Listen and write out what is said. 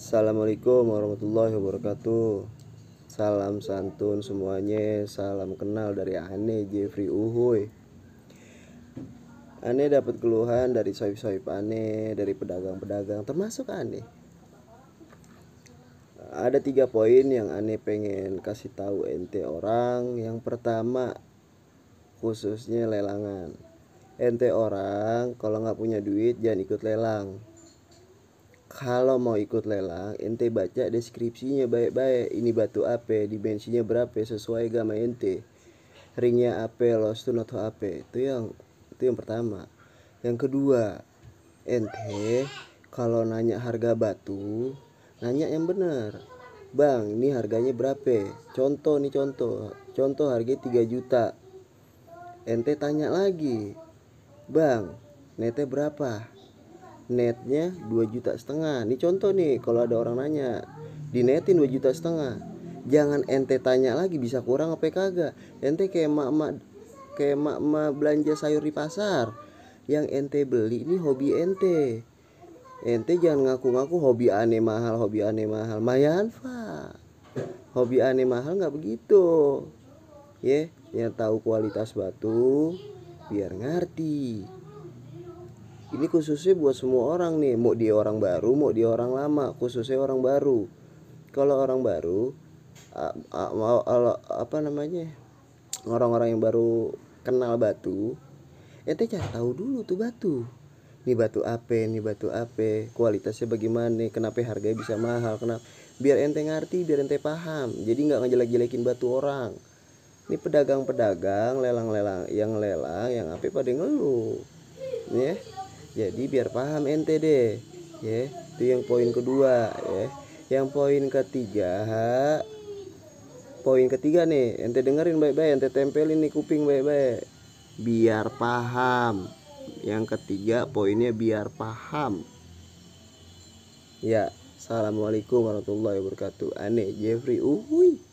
Assalamualaikum warahmatullahi wabarakatuh Salam santun semuanya Salam kenal dari Ane Jeffrey Uhuy Ane dapat keluhan dari soib-soib Ane Dari pedagang-pedagang termasuk Ane Ada tiga poin yang Ane pengen kasih tahu ente orang Yang pertama khususnya lelangan Ente orang kalau nggak punya duit jangan ikut lelang kalau mau ikut lelang ente baca deskripsinya baik-baik ini batu apa dimensinya berapa sesuai gama ente ringnya apa los itu not apa itu yang itu yang pertama yang kedua ente kalau nanya harga batu nanya yang benar bang ini harganya berapa contoh nih contoh contoh harga 3 juta ente tanya lagi bang nete berapa netnya 2 juta setengah nih contoh nih kalau ada orang nanya di netin 2 juta setengah jangan ente tanya lagi bisa kurang apa kagak ente kayak emak emak, kayak emak emak belanja sayur di pasar yang ente beli ini hobi ente ente jangan ngaku-ngaku hobi aneh mahal hobi aneh mahal mayan fa hobi aneh mahal nggak begitu ya yeah, yang tahu kualitas batu biar ngerti ini khususnya buat semua orang nih mau dia orang baru mau dia orang lama khususnya orang baru kalau orang baru apa namanya orang-orang yang baru kenal batu ente ya cari tahu dulu tuh batu ini batu apa ini batu apa kualitasnya bagaimana kenapa harganya bisa mahal kenapa biar ente ngerti biar ente paham jadi nggak ngejelek-jelekin batu orang ini pedagang-pedagang lelang-lelang yang lelang yang apa pada ngeluh nih. Ya jadi biar paham ente deh ya itu yang poin kedua ya yang poin ketiga poin ketiga nih ente dengerin baik-baik ente tempelin nih kuping baik-baik biar paham yang ketiga poinnya biar paham ya assalamualaikum warahmatullahi wabarakatuh aneh Jeffrey uhui